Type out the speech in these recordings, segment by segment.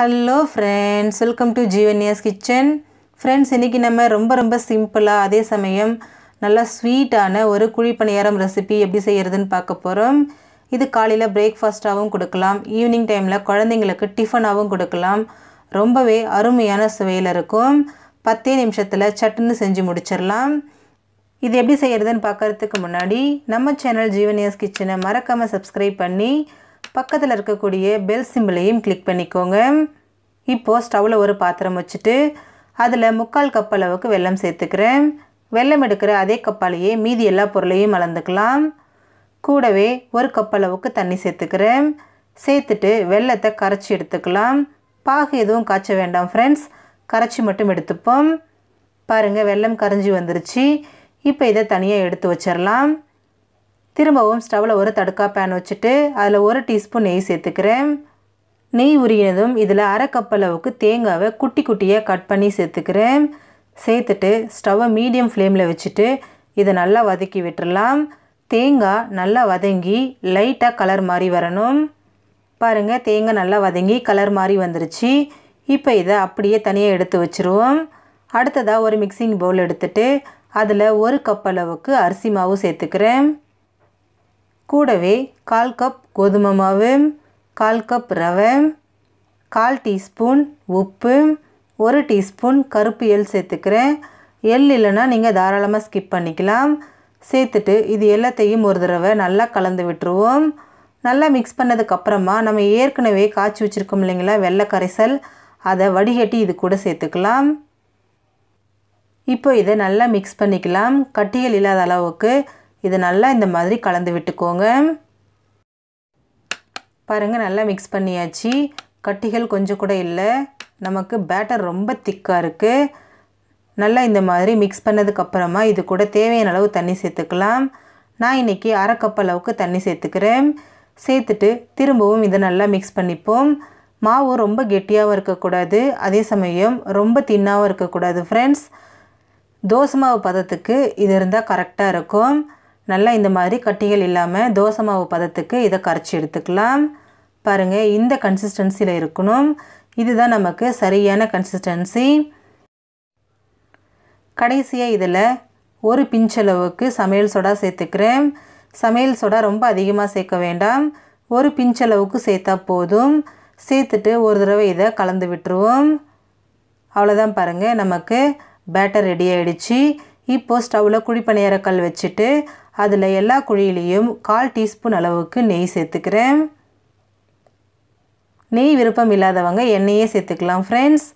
hello friends welcome to Jeevanya's kitchen friends இன்றைக்கி நம்ம ரொம்ப ரொம்ப சிம்பிளாக அதே சமயம் நல்லா ஸ்வீட்டான ஒரு குழிப்பணியாரம் ரெசிபி எப்படி செய்கிறதுன்னு பார்க்க போகிறோம் இது காலையில் பிரேக்ஃபாஸ்ட்டாகவும் கொடுக்கலாம் ஈவினிங் டைமில் குழந்தைங்களுக்கு டிஃபனாகவும் கொடுக்கலாம் ரொம்பவே அருமையான சுவையில் இருக்கும் பத்தே நிமிஷத்தில் சட்டுன்னு செஞ்சு முடிச்சிடலாம் இது எப்படி செய்கிறதுன்னு பார்க்குறதுக்கு முன்னாடி நம்ம சேனல் ஜீவன்யாஸ் கிச்சனை மறக்காமல் சப்ஸ்கிரைப் பண்ணி பக்கத்தில் இருக்கக்கூடிய பெல் சிம்பிளையும் கிளிக் பண்ணிக்கோங்க இப்போது ஸ்டவ்வில் ஒரு பாத்திரம் வச்சுட்டு அதில் முக்கால் கப் அளவுக்கு வெல்லம் சேர்த்துக்கிறேன் வெள்ளம் எடுக்கிற அதே கப்பாலேயே மீதி எல்லா பொருளையும் அளந்துக்கலாம் கூடவே ஒரு கப் அளவுக்கு தண்ணி சேர்த்துக்கிறேன் சேர்த்துட்டு வெள்ளத்தை கரைச்சி எடுத்துக்கலாம் பாகு எதுவும் காய்ச்ச வேண்டாம் ஃப்ரெண்ட்ஸ் கரைச்சி மட்டும் எடுத்துப்போம் பாருங்கள் வெள்ளம் கரைஞ்சி வந்துருச்சு இப்போ இதை தனியாக எடுத்து வச்சிடலாம் திரும்பவும் ஸ்டவ்வில் ஒரு தடுக்கா பேன் வச்சுட்டு அதில் ஒரு டீஸ்பூன் நெய் சேர்த்துக்கிறேன் நெய் உரியனதும் இதில் அரை கப் அளவுக்கு தேங்காவை குட்டி குட்டியாக கட் பண்ணி சேர்த்துக்கிறேன் சேர்த்துட்டு ஸ்டவ்வை மீடியம் ஃப்ளேமில் வச்சுட்டு இதை நல்லா வதக்கி விட்டுடலாம் தேங்காய் நல்லா வதங்கி லைட்டாக கலர் மாதிரி வரணும் பாருங்கள் தேங்காய் நல்லா வதங்கி கலர் மாதிரி வந்துருச்சு இப்போ இதை அப்படியே தனியாக எடுத்து வச்சுருவோம் அடுத்ததாக ஒரு மிக்சிங் பவுல் எடுத்துகிட்டு அதில் ஒரு கப் அளவுக்கு அரிசி மாவு சேர்த்துக்கிறேன் கூடவே கால் கப் கோதுமை மாவு கால் கப் ரவை கால் டீஸ்பூன் உப்பு ஒரு டீஸ்பூன் கருப்பு எள் சேர்த்துக்கிறேன் எள் இல்லைன்னா நீங்கள் தாராளமாக ஸ்கிப் பண்ணிக்கலாம் சேர்த்துட்டு இது எல்லாத்தையும் ஒரு தடவை நல்லா கலந்து விட்டுருவோம் நல்லா மிக்ஸ் பண்ணதுக்கப்புறமா நம்ம ஏற்கனவே காய்ச்சி வச்சுருக்கோம் இல்லைங்களா வெள்ளை கரைசல் அதை வடிகட்டி இது கூட சேர்த்துக்கலாம் இப்போ இதை நல்லா மிக்ஸ் பண்ணிக்கலாம் கட்டிகள் இல்லாத அளவுக்கு இது நல்லா இந்த மாதிரி கலந்து விட்டுக்கோங்க பாருங்கள் நல்லா மிக்ஸ் பண்ணியாச்சு கட்டிகள் கொஞ்சம் கூட இல்லை நமக்கு பேட்டர் ரொம்ப திக்காக இருக்குது நல்லா இந்த மாதிரி மிக்ஸ் பண்ணதுக்கப்புறமா இது கூட தேவையான அளவு தண்ணி சேர்த்துக்கலாம் நான் இன்றைக்கி அரை கப் அளவுக்கு தண்ணி சேர்த்துக்கிறேன் சேர்த்துட்டு திரும்பவும் இதை நல்லா மிக்ஸ் பண்ணிப்போம் மாவு ரொம்ப கெட்டியாகவும் இருக்கக்கூடாது அதே சமயம் ரொம்ப தின்னாகவும் இருக்கக்கூடாது ஃப்ரெண்ட்ஸ் தோசை மாவு பதத்துக்கு இது இருந்தால் கரெக்டாக இருக்கும் நல்லா இந்த மாதிரி கட்டிகள் இல்லாமல் தோசை மாவு பதத்துக்கு இதை கரைச்சி எடுத்துக்கலாம் பாருங்கள் இந்த கன்சிஸ்டன்சியில் இருக்கணும் இதுதான் நமக்கு சரியான கன்சிஸ்டன்சி கடைசியாக இதில் ஒரு பிஞ்சளவுக்கு சமையல் சோடா சேர்த்துக்கிறேன் சமையல் சோடா ரொம்ப அதிகமாக சேர்க்க வேண்டாம் ஒரு பிஞ்சளவுக்கு சேர்த்தா போதும் சேர்த்துட்டு ஒரு தடவை இதை கலந்து விட்டுருவோம் அவ்வளோதான் பாருங்கள் நமக்கு பேட்டர் ரெடி ஆகிடுச்சு இப்போது ஸ்டவ்வில் குழிப்பணியாரக்கல் வச்சுட்டு அதில் எல்லா குழியிலையும் கால் டீஸ்பூன் அளவுக்கு நெய் சேர்த்துக்கிறேன் நெய் விருப்பம் இல்லாதவங்க எண்ணெயே சேர்த்துக்கலாம் ஃப்ரெண்ட்ஸ்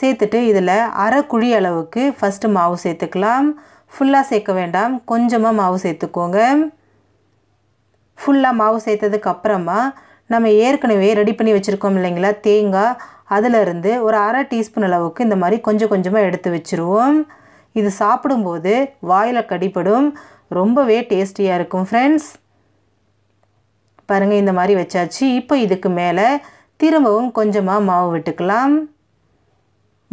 சேர்த்துட்டு இதில் அரை குழி அளவுக்கு ஃபஸ்ட்டு மாவு சேர்த்துக்கலாம் ஃபுல்லாக சேர்க்க வேண்டாம் கொஞ்சமாக மாவு சேர்த்துக்கோங்க ஃபுல்லாக மாவு சேர்த்ததுக்கு அப்புறமா நம்ம ஏற்கனவே ரெடி பண்ணி வச்சுருக்கோம் இல்லைங்களா தேங்காய் அதிலிருந்து ஒரு அரை டீஸ்பூன் அளவுக்கு இந்த மாதிரி கொஞ்சம் கொஞ்சமாக எடுத்து வச்சுருவோம் இது சாப்பிடும்போது வாயில் கடிப்படும் ரொம்பவே டேஸ்டியாக இருக்கும் ஃப்ரெண்ட்ஸ் பாருங்கள் இந்த மாதிரி வச்சாச்சு இப்போ இதுக்கு மேலே திரும்பவும் கொஞ்சமாக மாவு விட்டுக்கலாம்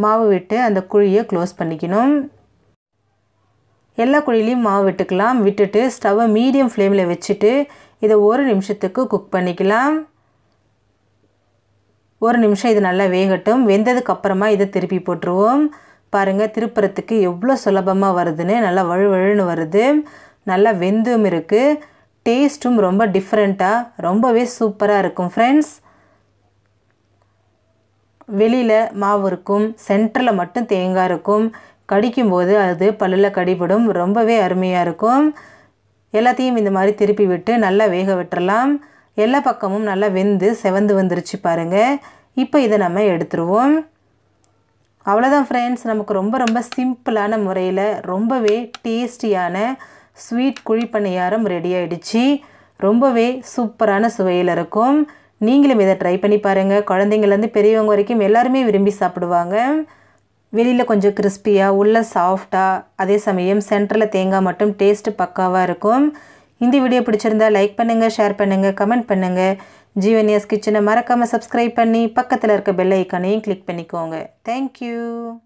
மாவு விட்டு அந்த குழியை க்ளோஸ் பண்ணிக்கணும் எல்லா குழிலையும் மாவு விட்டுக்கலாம் விட்டுட்டு ஸ்டவ்வை மீடியம் ஃப்ளேமில் வச்சுட்டு இதை ஒரு நிமிஷத்துக்கு குக் பண்ணிக்கலாம் ஒரு நிமிஷம் இது நல்லா வேகட்டும் வெந்ததுக்கு அப்புறமா இதை திருப்பி போட்டுருவோம் பாருங்கள் திருப்புறத்துக்கு எவ்வளோ சுலபமாக வருதுன்னு நல்லா வழுவழுன்னு வருது நல்லா வெந்தும் இருக்குது டேஸ்ட்டும் ரொம்ப டிஃப்ரெண்ட்டாக ரொம்பவே சூப்பராக இருக்கும் ஃப்ரெண்ட்ஸ் வெளியில் மாவு இருக்கும் சென்டரில் மட்டும் தேங்காய் இருக்கும் கடிக்கும்போது அது பல்லில் கடிபடும் ரொம்பவே அருமையாக இருக்கும் எல்லாத்தையும் இந்த மாதிரி திருப்பி விட்டு நல்லா வேக விட்டுறலாம் எல்லா பக்கமும் நல்லா வெந்து செவந்து வந்துருச்சு பாருங்கள் இப்போ இதை நம்ம எடுத்துருவோம் அவ்வளோதான் ஃப்ரெண்ட்ஸ் நமக்கு ரொம்ப ரொம்ப சிம்பிளான முறையில் ரொம்பவே டேஸ்டியான ஸ்வீட் குழிப்பணியாரம் ரெடி ஆகிடுச்சு ரொம்பவே சூப்பரான சுவையில் இருக்கும் நீங்களும் இதை ட்ரை பண்ணி பாருங்கள் குழந்தைங்கள்லேருந்து பெரியவங்க வரைக்கும் எல்லாருமே விரும்பி சாப்பிடுவாங்க வெளியில் கொஞ்சம் கிறிஸ்பியாக உள்ளே சாஃப்டாக அதே சமயம் சென்டரில் தேங்காய் மட்டும் டேஸ்ட்டு பக்காவாக இருக்கும் இந்த வீடியோ பிடிச்சிருந்தா லைக் பண்ணுங்கள் ஷேர் பண்ணுங்கள் கமெண்ட் பண்ணுங்கள் ஜிவன்எஸ் கிச்சனை மறக்காமல் சப்ஸ்கிரைப் பண்ணி பக்கத்தில் இருக்க பெல் ஐக்கானையும் கிளிக் பண்ணிக்கோங்க தேங்க்யூ